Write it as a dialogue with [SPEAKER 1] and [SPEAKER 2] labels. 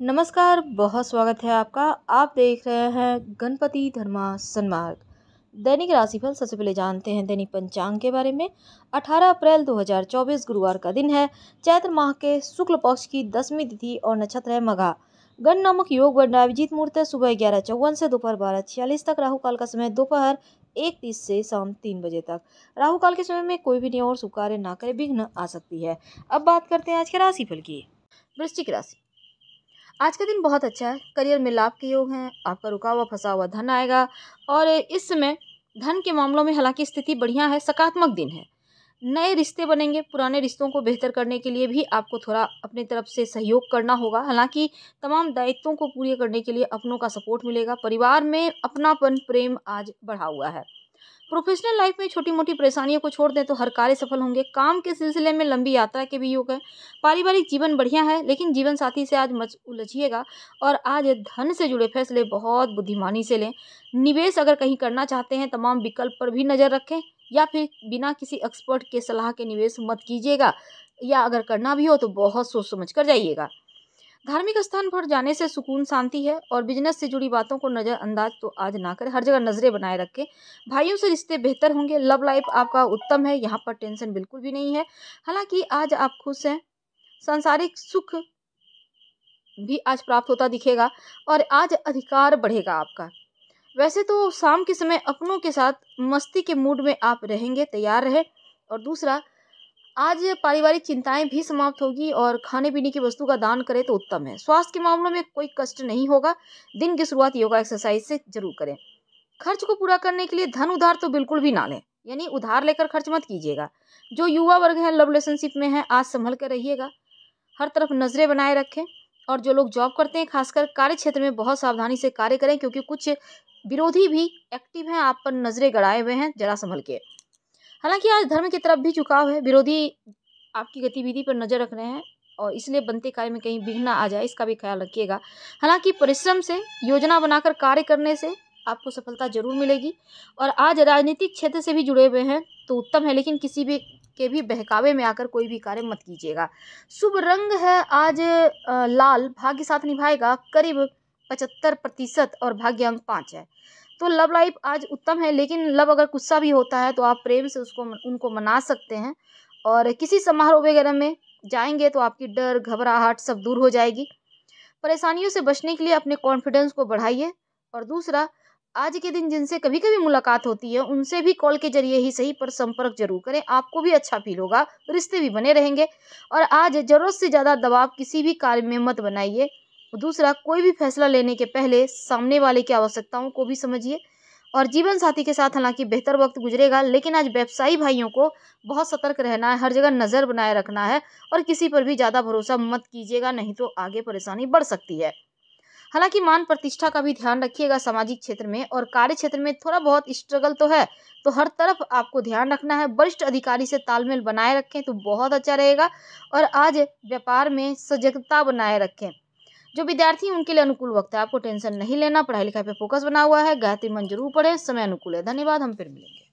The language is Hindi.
[SPEAKER 1] नमस्कार बहुत स्वागत है आपका आप देख रहे हैं गणपति धर्मा सन्मार्ग दैनिक राशिफल सबसे पहले जानते हैं दैनिक पंचांग के बारे में 18 अप्रैल 2024 गुरुवार का दिन है चैत्र माह के शुक्ल पक्ष की दसवीं तिथि और नक्षत्र है मघा गण नामक योग बंडा अभिजीत मुहूर्त सुबह ग्यारह चौवन से दोपहर बारह छियालीस तक राहु काल का समय दोपहर एक तीस से शाम तीन बजे तक राहु काल के समय में कोई भी नियम और शुभ कार्य ना करे विघ्न आ सकती है अब बात करते हैं आज के राशिफल की वृश्चिक राशि आज का दिन बहुत अच्छा है करियर में लाभ के योग हैं आपका रुका हुआ फंसा हुआ धन आएगा और इस समय धन के मामलों में हालांकि स्थिति बढ़िया है सकारात्मक दिन है नए रिश्ते बनेंगे पुराने रिश्तों को बेहतर करने के लिए भी आपको थोड़ा अपने तरफ से सहयोग करना होगा हालांकि तमाम दायित्वों को पूरे करने के लिए अपनों का सपोर्ट मिलेगा परिवार में अपनापन प्रेम आज बढ़ा हुआ है प्रोफेशनल लाइफ में छोटी मोटी परेशानियों को छोड़ दें तो हर कार्य सफल होंगे काम के सिलसिले में लंबी यात्रा के भी योग है पारिवारिक जीवन बढ़िया है लेकिन जीवन साथी से आज मच उलझिएगा और आज धन से जुड़े फैसले बहुत बुद्धिमानी से लें निवेश अगर कहीं करना चाहते हैं तमाम विकल्प पर भी नज़र रखें या फिर बिना किसी एक्सपर्ट के सलाह के निवेश मत कीजिएगा या अगर करना भी हो तो बहुत सोच समझ कर जाइएगा धार्मिक स्थान पर जाने से सुकून शांति है और बिजनेस से जुड़ी बातों को नज़रअंदाज तो आज ना करें हर जगह नज़रें बनाए रखें भाइयों से रिश्ते बेहतर होंगे लव लाइफ आपका उत्तम है यहाँ पर टेंशन बिल्कुल भी नहीं है हालांकि आज आप खुश हैं सांसारिक सुख भी आज प्राप्त होता दिखेगा और आज अधिकार बढ़ेगा आपका वैसे तो शाम के समय अपनों के साथ मस्ती के मूड में आप रहेंगे तैयार रहे और दूसरा आज पारिवारिक चिंताएं भी समाप्त होगी और खाने पीने की वस्तु का दान करें तो उत्तम है स्वास्थ्य के मामलों में कोई कष्ट नहीं होगा दिन की शुरुआत योगा एक्सरसाइज से जरूर करें खर्च को पूरा करने के लिए धन उधार तो बिल्कुल भी ना लें यानी उधार लेकर खर्च मत कीजिएगा जो युवा वर्ग है लव रिलेशनशिप में है आज संभल कर रहिएगा हर तरफ नज़रें बनाए रखें और जो लोग जॉब करते हैं खासकर कार्य क्षेत्र में बहुत सावधानी से कार्य करें क्योंकि कुछ विरोधी भी एक्टिव हैं आप पर नज़रें गड़ाए हुए हैं जरा संभल के हालांकि आज धर्म की तरफ भी झुकाव है विरोधी आपकी गतिविधि पर नज़र रख रहे हैं और इसलिए बनते कार्य में कहीं विघ्न आ जाए इसका भी ख्याल रखिएगा हालांकि परिश्रम से योजना बनाकर कार्य करने से आपको सफलता जरूर मिलेगी और आज राजनीतिक क्षेत्र से भी जुड़े हुए हैं तो उत्तम है लेकिन किसी भी के भी बहकावे में आकर कोई भी कार्य मत कीजिएगा शुभ रंग है आज लाल भाग्य साथ निभाएगा करीब पचहत्तर प्रतिशत और भाग्यांक पाँच है तो लव लाइफ आज उत्तम है लेकिन लव अगर गुस्सा भी होता है तो आप प्रेम से उसको उनको मना सकते हैं और किसी समारोह वगैरह में जाएंगे तो आपकी डर घबराहट सब दूर हो जाएगी परेशानियों से बचने के लिए अपने कॉन्फिडेंस को बढ़ाइए और दूसरा आज के दिन जिनसे कभी कभी मुलाकात होती है उनसे भी कॉल के जरिए ही सही पर संपर्क जरूर करें आपको भी अच्छा फील होगा रिश्ते भी बने रहेंगे और आज ज़रूरत से ज़्यादा दबाव किसी भी कार्य में मत बनाइए दूसरा कोई भी फैसला लेने के पहले सामने वाले की आवश्यकताओं को भी समझिए और जीवन साथी के साथ हालांकि बेहतर वक्त गुजरेगा लेकिन आज व्यवसायी भाइयों को बहुत सतर्क रहना है हर जगह नज़र बनाए रखना है और किसी पर भी ज़्यादा भरोसा मत कीजिएगा नहीं तो आगे परेशानी बढ़ सकती है हालांकि मान प्रतिष्ठा का भी ध्यान रखिएगा सामाजिक क्षेत्र में और कार्य क्षेत्र में थोड़ा बहुत स्ट्रगल तो है तो हर तरफ आपको ध्यान रखना है वरिष्ठ अधिकारी से तालमेल बनाए रखें तो बहुत अच्छा रहेगा और आज व्यापार में सजगता बनाए रखें जो विद्यार्थी उनके लिए अनुकूल वक्त है आपको टेंशन नहीं लेना पढ़ाई लिखाई पर फोकस बना हुआ है गायत्री जरूर पढ़े समय अनुकूल है धन्यवाद हम फिर मिलेंगे